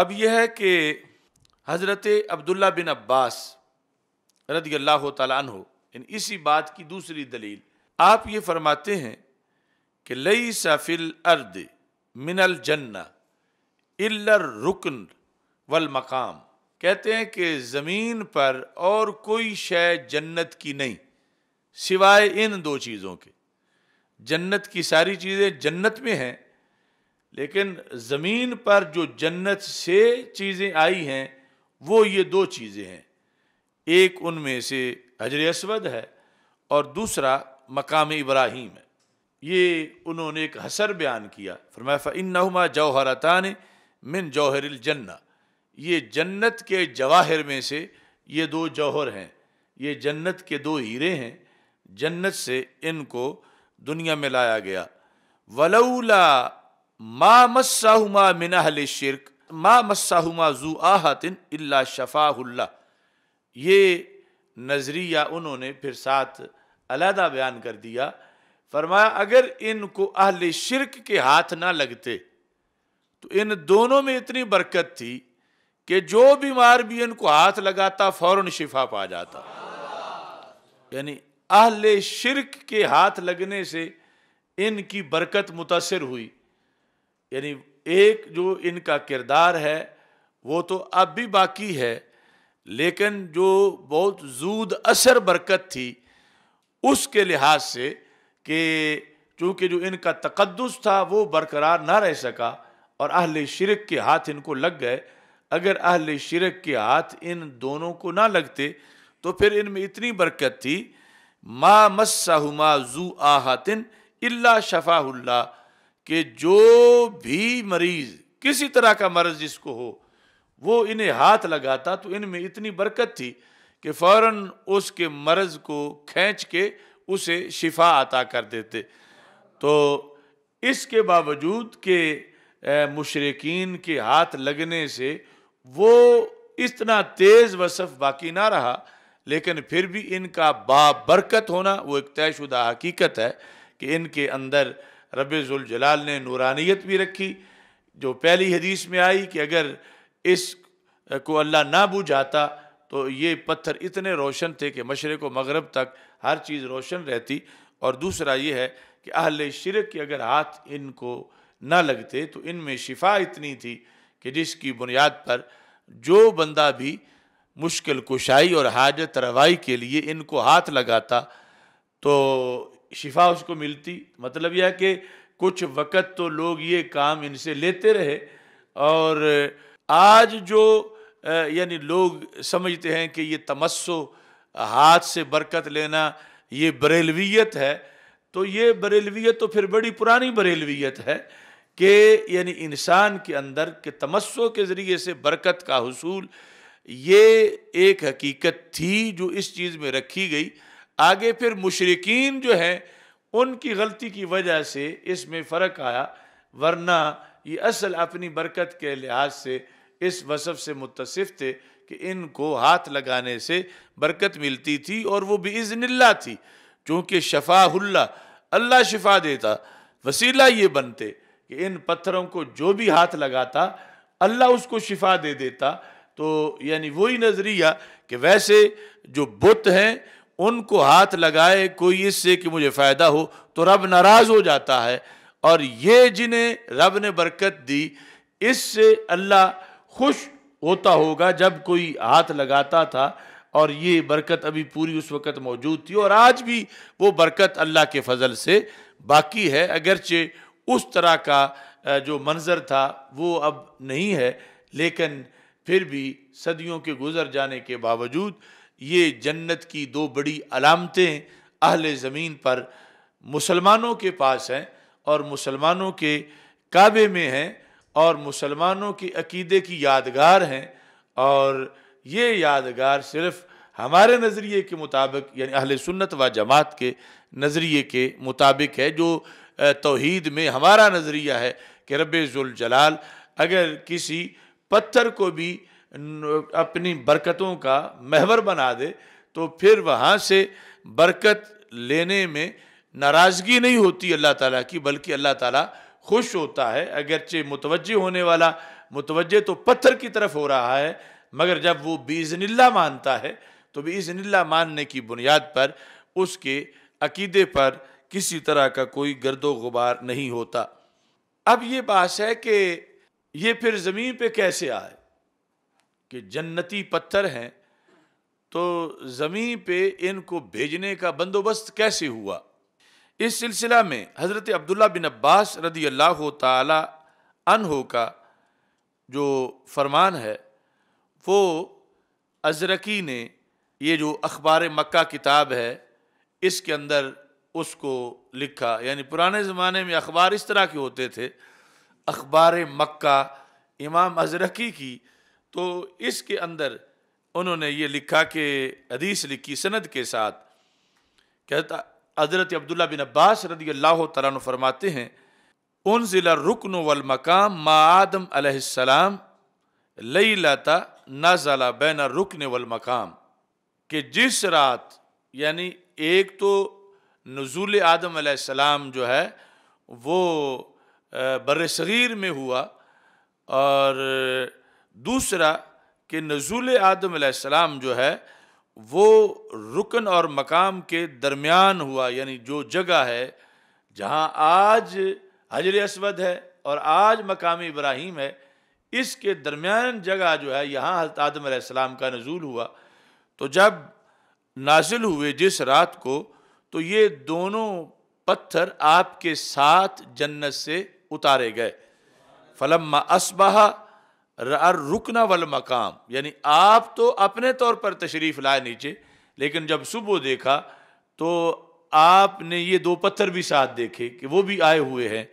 अब यह है कि हज़रत अब्दुल्ला बिन अब्बास रदी अल्लाह हो इन इसी बात की दूसरी दलील आप ये फरमाते हैं कि लई सफ़िल अर्द मिनल जन्ना इल्लर रुकन वल मकाम कहते हैं कि ज़मीन पर और कोई शय जन्नत की नहीं सिवाय इन दो चीज़ों के जन्नत की सारी चीज़ें जन्नत में हैं लेकिन ज़मीन पर जो जन्नत से चीज़ें आई हैं वो ये दो चीज़ें हैं एक उनमें से हजर असवद है और दूसरा मकाम इब्राहिम है ये उन्होंने एक हसर बयान किया फरमाया फ़िनमा जौहरतान मिन जौहर जन्ना ये जन्नत के जवाहर में से ये दो जौहर हैं ये जन्नत के दो हीरे हैं जन्नत से इनको दुनिया में लाया गया वलौला मा मस्साहुमा मिनहल शिरक मा मस्साहुमा जू आहतिन इल्ला शफाहुल्ला ये नज़रिया उन्होंने फिर साथ अलहदा बयान कर दिया फरमाया अगर इनको अहल शिरक के हाथ ना लगते तो इन दोनों में इतनी बरकत थी कि जो बीमार भी इनको हाथ लगाता फौरन शिफा पा जाता यानी अहल शिरक के हाथ लगने से इनकी बरकत मुतासर हुई यानी एक जो इनका किरदार है वो तो अब भी बाकी है लेकिन जो बहुत जूद असर बरकत थी उसके लिहाज से कि चूँकि जो इनका तकदस था वो बरकरार ना रह सका और अहल शिरक के हाथ इनको लग गए अगर अहल शिरक के हाथ इन दोनों को ना लगते तो फिर इनमें इतनी बरकत थी मा मसुमा जू आहतिन इल्ला शफाहुल्ला कि जो भी मरीज़ किसी तरह का मर्ज जिसको हो वो इन्हें हाथ लगाता तो इनमें इतनी बरकत थी कि फ़ौर उसके मर्ज़ को खींच के उसे शिफा अता कर देते तो इसके बावजूद के मुशरकिन के हाथ लगने से वो इतना तेज़ वसफ़ बाकी ना रहा लेकिन फिर भी इनका बाबरकत होना वो एक तयशुदा हकीकत है कि इनके अंदर रबाल ने नूरानियत भी रखी जो पहली हदीस में आई कि अगर इस को अल्लाह ना बुझाता तो ये पत्थर इतने रोशन थे कि मशरक़ व मगरब तक हर चीज़ रोशन रहती और दूसरा ये है कि अहल शिरक के अगर हाथ इनको न लगते तो इनमें शिफा इतनी थी कि जिसकी बुनियाद पर जो बंदा भी मुश्किल कुशाई और हाजत रवाई के लिए इनको हाथ लगाता तो शिफा उसको मिलती मतलब यह कि कुछ वक़्त तो लोग ये काम इनसे लेते रहे और आज जो यानी लोग समझते हैं कि ये तमस्सो हाथ से बरकत लेना ये बरेलवियत है तो ये बरेलवियत तो फिर बड़ी पुरानी बरेलवियत है कि यानी इंसान के अंदर के तमस्व के ज़रिए से बरकत का हसूल ये एक हकीकत थी जो इस चीज़ में रखी गई आगे फिर मुशरकिन जो हैं उनकी गलती की वजह से इसमें फ़र्क आया वरना ये असल अपनी बरकत के लिहाज से इस वसफ़ से मुतसफ़ थे कि इनको हाथ लगाने से बरकत मिलती थी और वो भी बेइज़निल्ला थी चूँकि शफाहुल्ला अल्लाह शिफा देता वसीला ये बनते कि इन पत्थरों को जो भी हाथ लगाता अल्लाह उसको शिफा दे देता तो यानी वही नज़रिया कि वैसे जो बुत हैं उनको हाथ लगाए कोई इससे कि मुझे फ़ायदा हो तो रब नाराज़ हो जाता है और ये जिन्हें रब ने बरकत दी इससे अल्लाह खुश होता होगा जब कोई हाथ लगाता था और ये बरकत अभी पूरी उस वक़्त मौजूद थी और आज भी वो बरकत अल्लाह के फजल से बाकी है अगरचे उस तरह का जो मंज़र था वो अब नहीं है लेकिन फिर भी सदियों के गुज़र जाने के बावजूद ये जन्नत की दो बड़ी अलामतें अहल ज़मीन पर मुसलमानों के पास हैं और मुसलमानों के काबे में हैं और मुसलमानों की अकीदे की यादगार हैं और ये यादगार सिर्फ हमारे नज़रिए के मुताबिक यानी अहल सुन्नत व जमात के नज़रिए के मुताबिक है जो तोहद में हमारा नज़रिया है कि रबाल अगर किसी पत्थर को भी अपनी बरकतों का महवर बना दे तो फिर वहाँ से बरकत लेने में नाराज़गी नहीं होती अल्लाह ताला की बल्कि अल्लाह ताला खुश होता है अगरचे मुतवजह होने वाला मुतवजह तो पत्थर की तरफ हो रहा है मगर जब वो बीजनिल्ला मानता है तो बीजनिल्ला मानने की बुनियाद पर उसके अकीदे पर किसी तरह का कोई गर्दो गुबार नहीं होता अब ये बात है कि ये फिर ज़मीन पे कैसे आए कि जन्नती पत्थर हैं तो ज़मीन पे इनको भेजने का बंदोबस्त कैसे हुआ इस सिलसिला में हज़रत अब्दुल्ला बिन अब्बास रदी अल्लाह तहो का जो फरमान है वो अजरकी ने ये जो अखबार मक्का किताब है इसके अंदर उसको लिखा यानी पुराने ज़माने में अखबार इस तरह के होते थे अखबार मक्का इमाम अजरकी की तो इसके अंदर उन्होंने ये लिखा कि हदीस लिखी सनद के साथ कहता हज़रत अब्दुल्ला बिन अब्बास रदी अल्लाह तन फरमाते हैं उन ज़िला रुकन वलमकाम मा आदम अलैहिस्सलाम लई लाता जला बैना रुकन वलमकाम कि जिस रात यानी एक तो नजूल आदम सलाम जो है वो बर सग़ीर में हुआ और दूसरा कि नजूल आदम सलाम जो है वो रुकन और मकाम के दरमियान हुआ यानी जो जगह है जहाँ आज हजर असवद है और आज मकाम इब्राहिम है इसके दरमियान जगह जो है यहाँ हजरत आदम का नज़ूल हुआ तो जब नाजिल हुए जिस रात को तो ये दोनों पत्थर आपके साथ जन्नत से उतारे गए फलम असबहा रुकना वल मकाम यानी आप तो अपने तौर पर तशरीफ़ लाए नीचे लेकिन जब सुबह देखा तो आपने ये दो पत्थर भी साथ देखे कि वो भी आए हुए हैं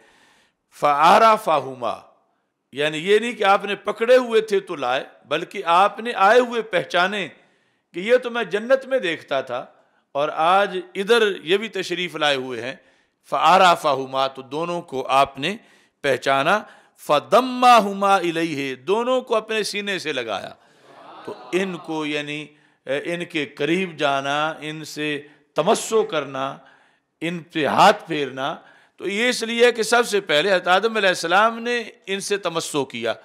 फ़ारा फाहुमा यानी ये नहीं कि आपने पकड़े हुए थे तो लाए बल्कि आपने आए हुए पहचाने कि ये तो मैं जन्नत में देखता था और आज इधर ये भी तशरीफ़ लाए हुए हैं फ़ारा फाहुमा तो दोनों को आपने पहचाना फदम्मा हुमा इलई है दोनों को अपने सीने से लगाया तो इनको यानी इनके करीब जाना इनसे तमस्सो करना इन पे हाथ फेरना तो ये इसलिए कि सबसे पहले सलाम ने इनसे तमस्सो किया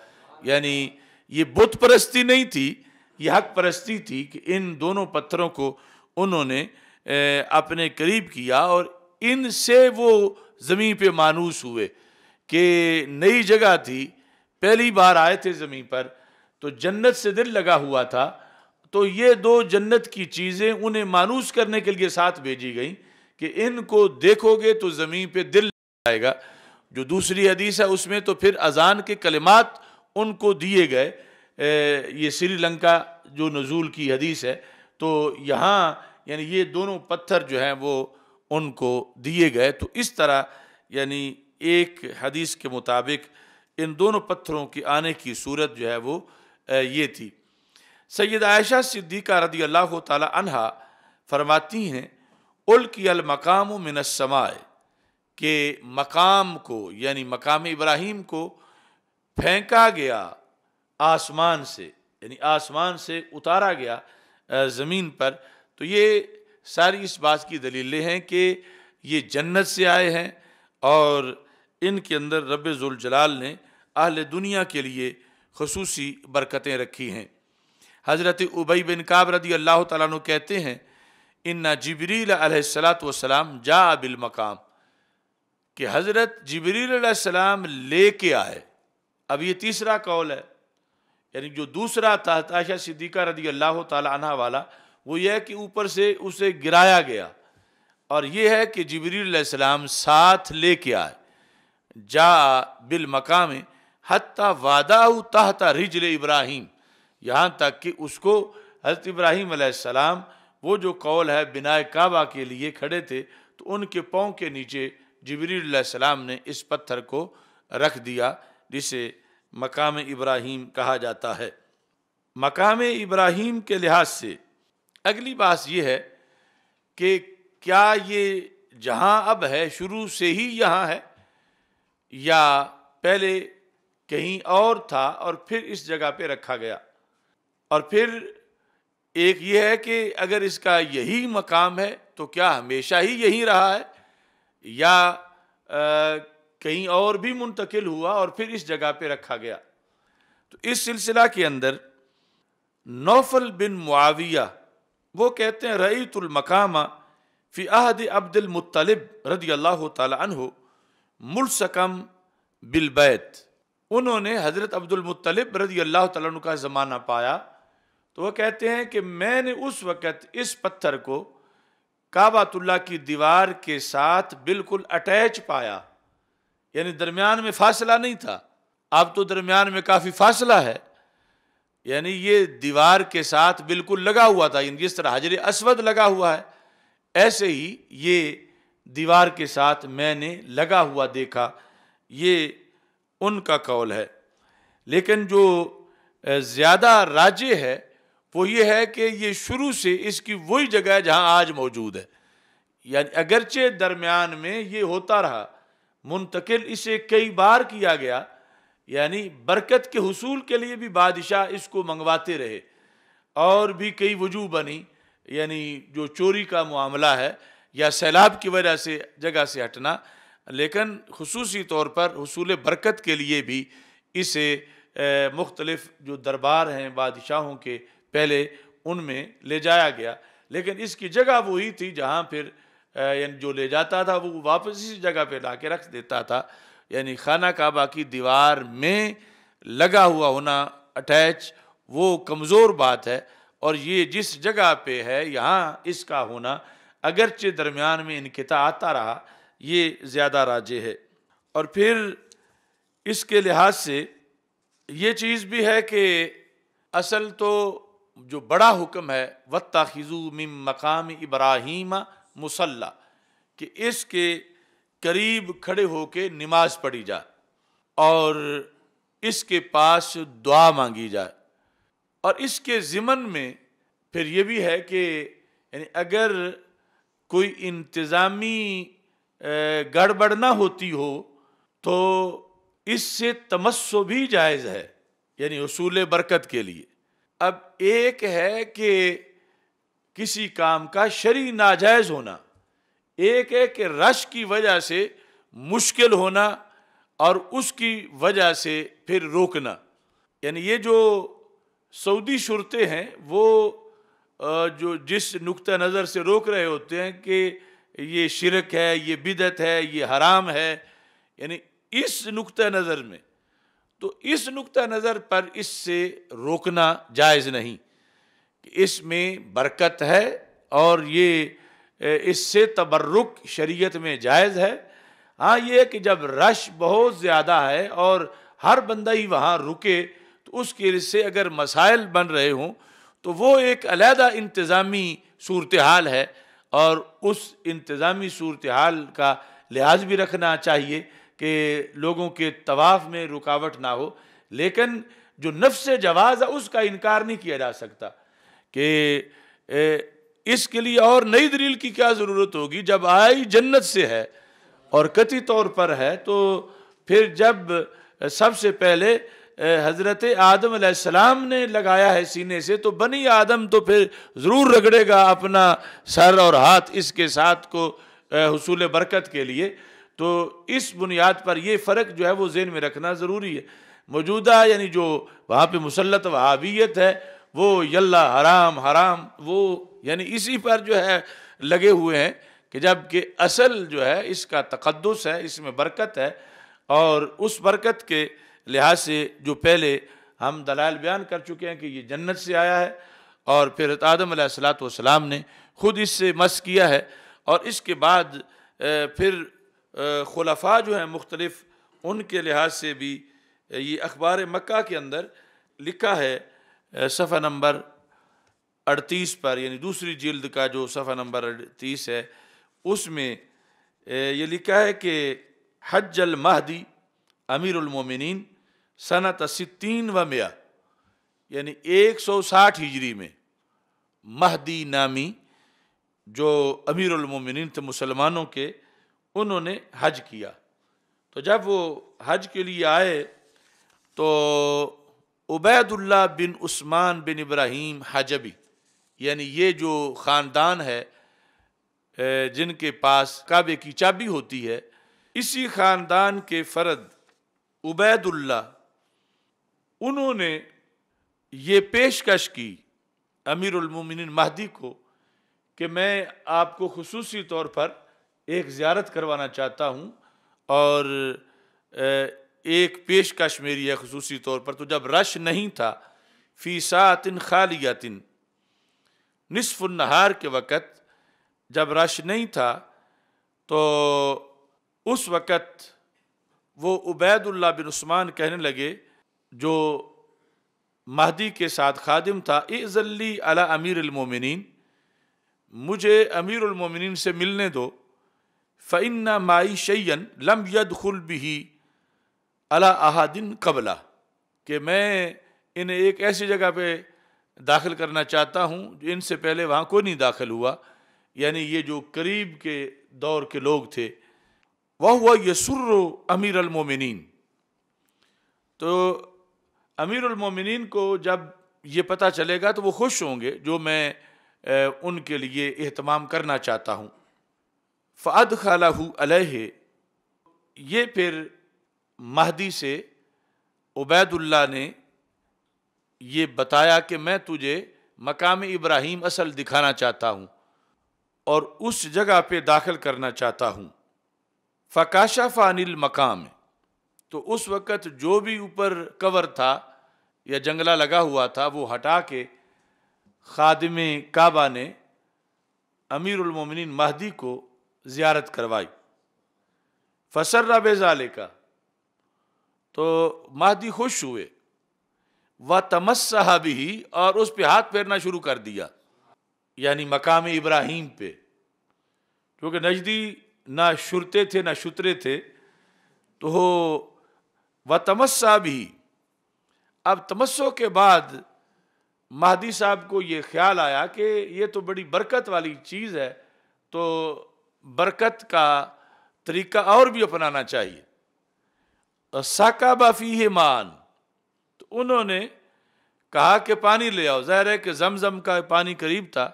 यानी ये बुत परस्ती नहीं थी ये हक परस्ती थी कि इन दोनों पत्थरों को उन्होंने अपने करीब किया और इनसे वो ज़मीन पे मानूस हुए कि नई जगह थी पहली बार आए थे ज़मीन पर तो जन्नत से दिल लगा हुआ था तो ये दो जन्नत की चीज़ें उन्हें मानूस करने के लिए साथ भेजी गई कि इनको देखोगे तो ज़मीन पे दिल आएगा जो दूसरी हदीस है उसमें तो फिर अजान के कलिमात उनको दिए गए ये श्रीलंका जो नज़ूल की हदीस है तो यहाँ यानी ये दोनों पत्थर जो हैं वो उनको दिए गए तो इस तरह यानी एक हदीस के मुताबिक इन दोनों पत्थरों की आने की सूरत जो है वो ये थी सैयद आयशा सिद्दीक़ा रदी अल्लाह तहा फरमाती हैं उल की अलमकाम मिनसमाए के मकाम को यानी मकाम इब्राहिम को फेंका गया आसमान से यानी आसमान से उतारा गया ज़मीन पर तो ये सारी इस बात की दलीलें हैं कि ये जन्नत से आए हैं और इनके अंदर रब ने अहल दुनिया के लिए खसूस बरकतें रखी हैं हज़रत उबई बिन काब रदी अल्लाह तु कहते हैं इन्ना जबरील सलाम जा बिल मकाम कि हज़रत जबरीलम ले के आए अब ये तीसरा कौल है यानी जो दूसरा था ताशा सिद्दीका रदी अल्लाह तह वाला वो यह है कि ऊपर से उसे गिराया गया और ये है कि जबरीलम साथ ले के आए जा बिल मकाम हती वादा तहता रिजल इब्राहिम यहाँ तक कि उसको हज़रत इब्राहिम सलाम वो जो कौल है बिना काबा के लिए खड़े थे तो उनके पाँव के नीचे सलाम ने इस पत्थर को रख दिया जिसे मकाम इब्राहिम कहा जाता है मकाम इब्राहिम के लिहाज से अगली बात यह है कि क्या ये जहाँ अब है शुरू से ही यहाँ है या पहले कहीं और था और फिर इस जगह पे रखा गया और फिर एक ये है कि अगर इसका यही मकाम है तो क्या हमेशा ही यही रहा है या आ, कहीं और भी मुंतकिल हुआ और फिर इस जगह पे रखा गया तो इस सिलसिला के अंदर नौफल बिन मुआविया वो कहते हैं रईतुलमकामा फ़ी अहद अब्दुलमतलब रदी अल्लाह तन मुलसकम बिलबैत उन्होंने हज़रत अब्दुलमतलब रजी अल्लाह तु का ज़माना पाया तो वह कहते हैं कि मैंने उस वक़्त इस पत्थर को काबातुल्ला की दीवार के साथ बिल्कुल अटैच पाया यानी दरमियान में फासला नहीं था अब तो दरमियान में काफ़ी फासला है यानी ये दीवार के साथ बिल्कुल लगा हुआ था जिस तरह हजर असवद लगा हुआ है ऐसे ही ये दीवार के साथ मैंने लगा हुआ देखा ये उनका कौल है लेकिन जो ज़्यादा राज्य है वो ये है कि ये शुरू से इसकी वही जगह है जहाँ आज मौजूद है यानी अगरचे दरमियान में ये होता रहा मुंतकिल इसे कई बार किया गया यानी बरकत के हसूल के लिए भी बादशाह इसको मंगवाते रहे और भी कई वजू बनी यानी जो चोरी का मामला है या सैलाब की वजह से जगह से हटना लेकिन खसूसी तौर पर हसूल बरकत के लिए भी इसे मुख्तलफ़ जो दरबार हैं बादशाहों के पहले उनमें ले जाया गया लेकिन इसकी जगह वही थी जहाँ फिर यानी जो ले जाता था वो वापस इसी जगह पर ला के रख देता था यानी खाना काबा की दीवार में लगा हुआ होना अटैच वो कमज़ोर बात है और ये जिस जगह पे है यहाँ इसका होना अगरचे दरमियान में इनकता आता रहा ये ज़्यादा राजे है और फिर इसके लिहाज से ये चीज़ भी है कि असल तो जो बड़ा हुक्म है वत्ता खिजू मिम मकाम इब्राहिम मुसल्ला कि इसके करीब खड़े होके नमाज पढ़ी जाए और इसके पास दुआ मांगी जाए और इसके ज़िमन में फिर ये भी है कि यानी अगर कोई इंतज़ामी गड़बड़ ना होती हो तो इससे तमस्व भी जायज़ है यानी असूल बरकत के लिए अब एक है कि किसी काम का शरी नाजायज़ होना एक है कि रश की वजह से मुश्किल होना और उसकी वजह से फिर रोकना यानी ये जो सऊदी शुरतें हैं वो जो जिस नुक़ नज़र से रोक रहे होते हैं कि ये शिरक है ये बिदत है ये हराम है यानी इस नुक़ नज़र में तो इस नुक़ नज़र पर इससे रोकना जायज़ नहीं कि इसमें बरकत है और ये इससे तबर्रुक शरीयत में जायज़ है हाँ ये कि जब रश बहुत ज़्यादा है और हर बंदा ही वहाँ रुके तो उसके से अगर मसाइल बन रहे हों तो वो एक अलहदा इंतज़ामी सूरत हाल है और उस इंतज़ामी सूरत हाल का लिहाज भी रखना चाहिए कि लोगों के तवाफ़ में रुकावट ना हो लेकिन जो नफ्स जवाज़ है उसका इनकार नहीं किया जा सकता कि इसके लिए और नई दलील की क्या ज़रूरत होगी जब आई जन्नत से है और कति तौर पर है तो फिर जब सबसे पहले हज़रत आदम सलाम ने लगाया है सीने से तो बनी आदम तो फिर ज़रूर रगड़ेगा अपना सर और हाथ इसके साथ को हसूल बरकत के लिए तो इस बुनियाद पर ये फ़र्क जो है वो जेन में रखना ज़रूरी है मौजूदा यानी जो वहाँ पे मुसलत वहावियत है वो यल्ला हराम हराम वो यानी इसी पर जो है लगे हुए हैं कि जबकि असल जो है इसका तकदस है इसमें बरकत है और उस बरकत के लिहाज से जो पहले हम दलाल बयान कर चुके हैं कि ये जन्नत से आया है और फिर आदम सलाम ने खुद इससे मस किया है और इसके बाद फिर खलफा जो हैं मुख्तलफ़ उनके लिहाज से भी ये अखबार मक्का के अंदर लिखा है सफ़ा नंबर अड़तीस पर यानी दूसरी जल्द का जो सफ़ा नंबर अड़तीस है उसमें ये लिखा है कि हजल महदी अमीरमिन सनत तीन व मिया यानी 160 हिजरी में महदी नामी जो अमीरमिन थे मुसलमानों के उन्होंने हज किया तो जब वो हज के लिए आए तो उबैदुल्ला बिन उस्मान बिन इब्राहिम हजबी यानी ये जो ख़ानदान है जिनके पास काबे की चाबी होती है इसी ख़ानदान के फ़र्द उबैदुल्ला उन्होंने ये पेशकश की अमीरमिन महदी को कि मैं आपको खसूसी तौर पर एक ज़्यारत करवाना चाहता हूँ और एक पेशकश मेरी है खसूसी तौर पर तो जब रश नहीं था फ़ीसातिन खालियातिन नहार के वक़्त जब रश नहीं था तो उस वक़्त वो उबैदुल्ला बिन उस्मान कहने लगे जो महदी के साथ खादिम था एजल्ली अला अमीर अमीरमिन मुझे अमीर अमीरमिन से मिलने दो फ़ैन्ना माई शैन लम यद खुल अला अहादिन कबला कि मैं इन्हें एक ऐसी जगह पे दाखिल करना चाहता हूँ जो इनसे पहले वहाँ कोई नहीं दाखिल हुआ यानी ये जो करीब के दौर के लोग थे वह हुआ यसुर अमीर अलमोमिन तो अमीरमिन को जब ये पता चलेगा तो वो खुश होंगे जो मैं उनके लिए अहतमाम करना चाहता हूँ फ़ाद खाला अलह ये फिर महदी से उबैदुल्ला ने ये बताया कि मैं तुझे मकाम इब्राहिम असल दिखाना चाहता हूँ और उस जगह पे दाखिल करना चाहता हूँ फ़काशा फ़ानिल मकाम तो उस वक़्त जो भी ऊपर कवर था या जंगला लगा हुआ था वो हटा के खादम काबा ने अमीरमिन महदी को ज़्यारत करवाई फसर बेजाले का तो महदी खुश हुए व साहब ही और उस पर हाथ फेरना शुरू कर दिया यानी मकाम इब्राहिम पे क्योंकि नजदी ना शुरते थे ना शुतरे थे तो व तमस्सा भी अब तमस्सों के बाद महदी साहब को ये ख्याल आया कि ये तो बड़ी बरकत वाली चीज़ है तो बरकत का तरीका और भी अपनाना चाहिए बाफी है मान तो उन्होंने कहा कि पानी ले आओ ज़ाहिर है कि जमजम का पानी करीब था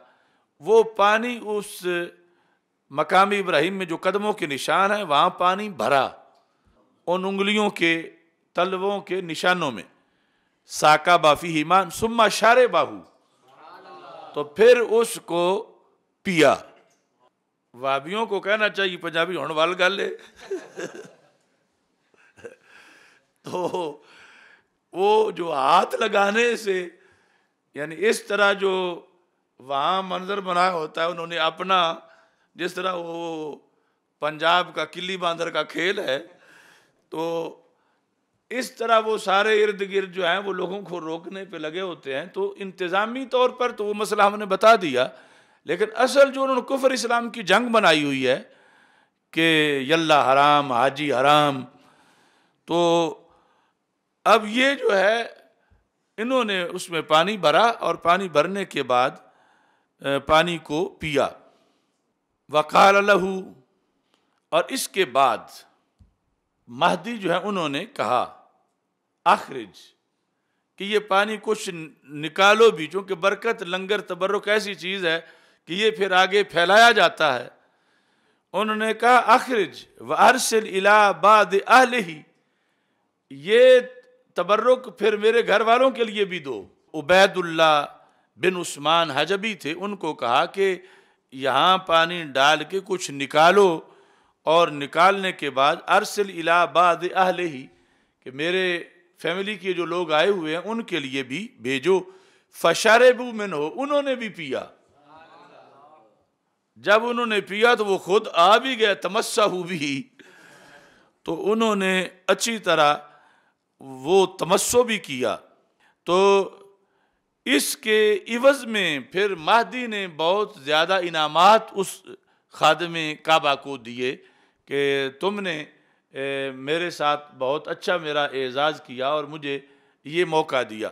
वो पानी उस मकामी इब्राहिम में जो कदमों के निशान हैं वहाँ पानी भरा उन उंगलियों के तलवों के निशानों में साका बाफी हिमान सुम्मा शारे बाहू तो फिर उसको पिया वाबियों को कहना चाहिए पंजाबी होने वाल गल तो वो जो हाथ लगाने से यानी इस तरह जो वहाँ मंजर बनाया होता है उन्होंने अपना जिस तरह वो पंजाब का किली बांदर का खेल है तो इस तरह वो सारे इर्द गिर्द जो हैं वो लोगों को रोकने पे लगे होते हैं तो इंतज़ामी तौर पर तो वो मसला हमने बता दिया लेकिन असल जो उन्होंने कुफर इस्लाम की जंग बनाई हुई है कि यल्ला हराम हाजी हराम तो अब ये जो है इन्होंने उसमें पानी भरा और पानी भरने के बाद पानी को पिया वकाल लहू और इसके बाद महदी जो है उन्होंने कहा आखरिज कि ये पानी कुछ निकालो भी चूँकि बरकत लंगर तबरुक ऐसी चीज़ है कि ये फिर आगे फैलाया जाता है उन्होंने कहा आखरिज व अरसिल इलाहाबाद आहल ही ये तबरुक फिर मेरे घर वालों के लिए भी दो उबैदुल्ला बिन उस्मान हजबी थे उनको कहा कि यहाँ पानी डाल के कुछ निकालो और निकालने के बाद अरसिल इलाबाद आहल ही कि मेरे फैमिली के जो लोग आए हुए हैं उनके लिए भी भेजो फशारेबू मिन हो उन्होंने भी पिया जब उन्होंने पिया तो वो खुद आ भी गया तमस्या हु भी तो उन्होंने अच्छी तरह वो तमस्सो भी किया तो इसके इवज़ में फिर महदी ने बहुत ज़्यादा इनामात उस खादम काबा को दिए कि तुमने ए, मेरे साथ बहुत अच्छा मेरा एज़ाज़ किया और मुझे ये मौका दिया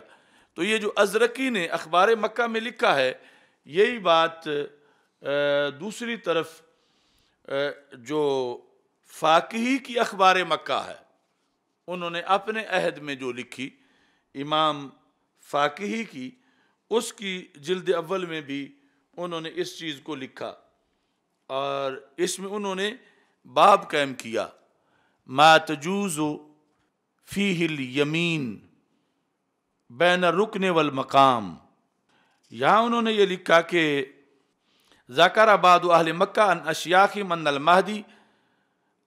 तो ये जो अजरकी ने अखबार मक्का में लिखा है यही बात ए, दूसरी तरफ ए, जो फाकही की अखबार मक्का है उन्होंने अपने अहद में जो लिखी इमाम फाकही की उसकी जल्द अव्वल में भी उन्होंने इस चीज़ को लिखा और इसमें उन्होंने बाब कैम किया मा तजूज़ फ़ीहिल यमीन बैन रुकने वल मकाम यहाँ उन्होंने ये लिखा कि ज़ाकराबाद अहल मक्का अन अशियाखी मन महदी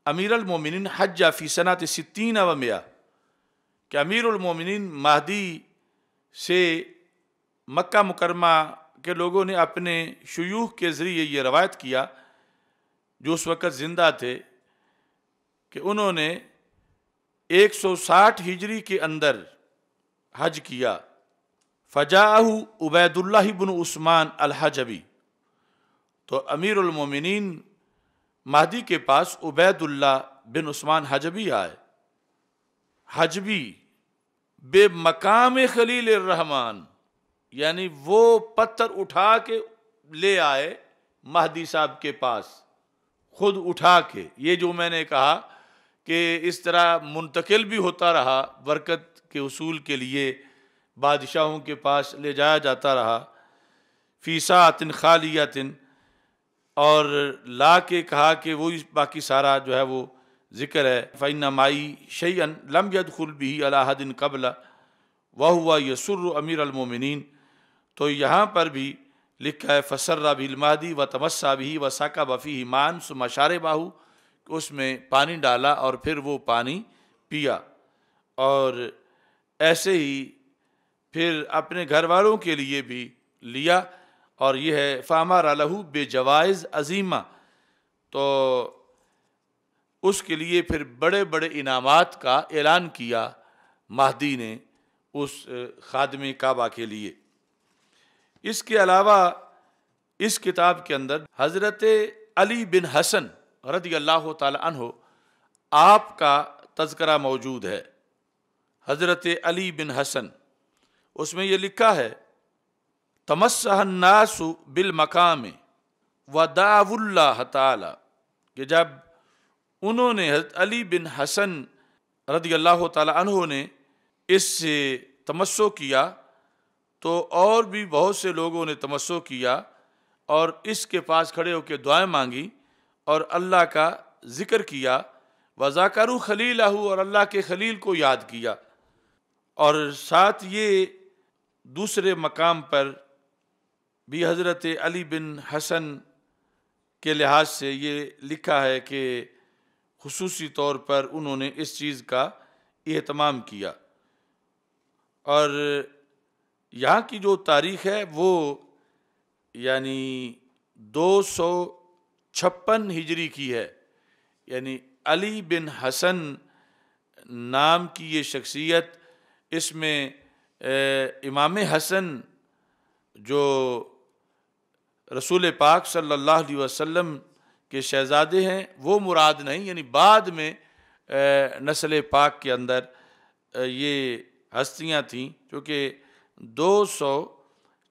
अमीरमिन हज फ़ी सनात सित्तीन व मिया कि अमीरमिन महदी से मक्का मुकरमा के लोगों ने अपने शयूह के ज़रिए ये रवायत किया जो उस वक़्त ज़िंदा थे कि उन्होंने 160 हिजरी के अंदर हज किया फजाहू उबैदुल्ला बिन उस्मान अलहजबी तो अमीरमिन महदी के पास उबैदुल्ला बिन उस्मान हजबी आए हजबी बे मकाम खलील रहमान यानी वो पत्थर उठा के ले आए महदी साहब के पास खुद उठा के ये जो मैंने कहा कि इस तरह मुंतकिल भी होता रहा बरकत के उसूल के लिए बादशाहों के पास ले जाया जाता रहा फ़ीसा खाली खालियातिन और ला के कहा कि वही बाकी सारा जो है वो ज़िक्र है फ़ैन माई शैन लम यदुल भी अलाहदिन कबला वह हुआ यसुर अमीर अलमोमिन तो यहाँ पर भी लिखा है फसर्रा भी मादी व तमस्ा भी व साका बफ़ी मान सुमशार बाहू उसमें पानी डाला और फिर वो पानी पिया और ऐसे ही फिर अपने घर वालों के लिए भी लिया और यह है फामा रलहू बेजवाइज़ अजीमा तो उसके लिए फिर बड़े बड़े इनामात का ऐलान किया महदी ने उस खादम काबा के लिए इसके अलावा इस किताब के अंदर हज़रत अली बिन हसन रदी अल्लाह तहो आपका तस्करा मौजूद है हज़रत अली बिन हसन उसमें ये लिखा है तमस्सहन्नासु बिल मकाम व दाउल्लाह ताला कि जब उन्होंने हजरत अली बिन हसन रदी अल्लाह तहों ने इससे तमस्ो किया तो और भी बहुत से लोगों ने तमस्ो किया और इसके पास खड़े होकर दुआएं मांगी और अल्लाह का ज़िक्र किया वज़ाकरू खलील और अल्लाह के खलील को याद किया और साथ ये दूसरे मकाम पर भी हज़रत अली बिन हसन के लिहाज से ये लिखा है कि खसूसी तौर पर उन्होंने इस चीज़ का अहतमाम किया और यहाँ की जो तारीख़ है वो यानी दो सौ छप्पन हिजरी की है यानी अली बिन हसन नाम की ये शख्सियत इसमें इमाम हसन जो रसूल पाक सल्लल्लाहु अलैहि वसल्लम के शहजादे हैं वो मुराद नहीं यानी बाद में नस्ल पाक के अंदर ये हस्तियां थीं क्योंकि दो सौ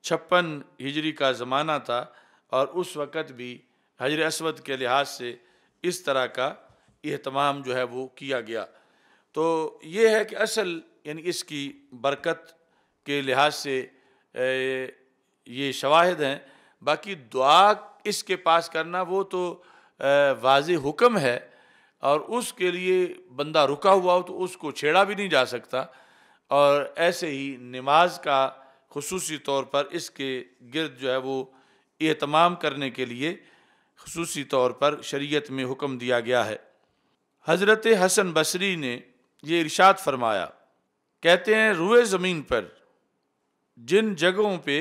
छप्पन हिजरी का ज़माना था और उस वक़्त भी हजर असवद के लिहाज से इस तरह का अहतमाम जो है वो किया गया तो ये है कि असल यानी इसकी बरकत के लिहाज से ये शवाहद हैं बाकी दुआ इसके पास करना वो तो वाज हुक्म है और उसके लिए बंदा रुका हुआ हो तो उसको छेड़ा भी नहीं जा सकता और ऐसे ही नमाज का खसूसी तौर पर इसके गिरद जो है वो एहतमाम करने के लिए खसूसी तौर पर शरीयत में हुक्म दिया गया है हज़रत हसन बसरी ने ये इरशाद फरमाया कहते हैं रुए ज़मीन पर जिन जगहों पे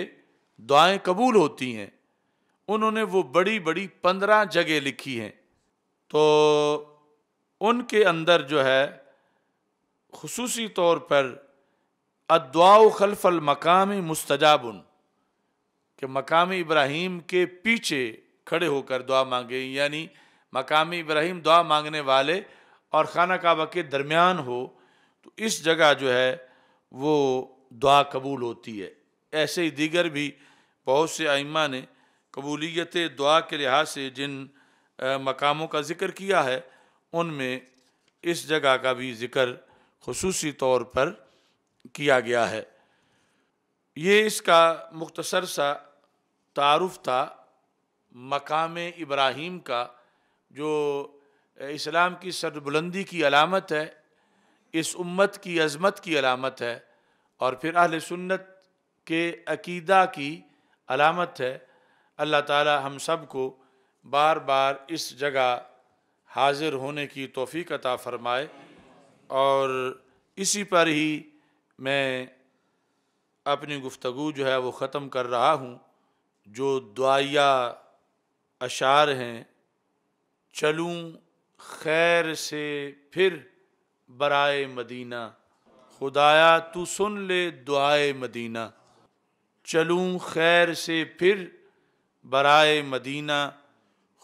दुआएं कबूल होती हैं उन्होंने वो बड़ी बड़ी पंद्रह जगह लिखी हैं तो उनके अंदर जो है खसूसी तौर पर अदुआ खलफल मकामी मुस्तजाबन के मकामी इब्राहिम के पीछे खड़े होकर दुआ मांगे यानी मकामी इब्राहिम दुआ मांगने वाले और खाना काबा के दरमियान हो तो इस जगह जो है वो दुआ कबूल होती है ऐसे ही दीगर भी बहुत से आइमा ने कबूलियत दुआ के लिहाज से जिन मकामों का ज़िक्र किया है उनमें इस जगह का भी ज़िक्र खसूस तौर पर किया गया है ये इसका मुख्तसर सा तारफ़ था मकाम इब्राहिम का जो इस्लाम की सरबुलंदी की अलामत है इस उम्मत की अज़मत की अलामत है और फिर अहल सुन्नत के अकीदा की अलामत है अल्लाह ताला हम सब को बार बार इस जगह हाजिर होने की तोफ़ी अता फ़रमाए और इसी पर ही मैं अपनी गुफ्तु जो है वो ख़त्म कर रहा हूँ जो दुआया अशार हैं चलूं खैर से फिर बराए मदीना खुदाया तू सुन ले दुआए मदीना चलूं खैर से फिर बराए मदीना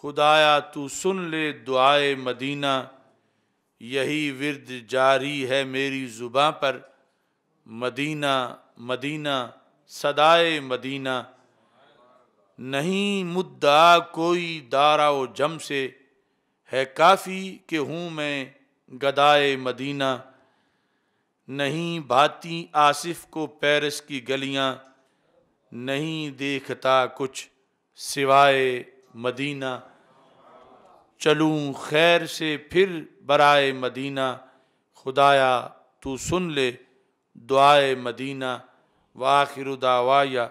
खुदाया तू सुन ले दुआए मदीना यही विरद जारी है मेरी ज़ुबाँ पर मदीना मदीना सदाए मदीना नहीं मुद्दा कोई दारा व जम से है काफ़ी के हूँ मैं गदाए मदीना नहीं भाती आसिफ को पेरिस की गलियाँ नहीं देखता कुछ सिवाय मदीना चलूँ खैर से फिर बराए मदीना खुदाया तू सुन ले दुआए मदीना वाखिर दावाया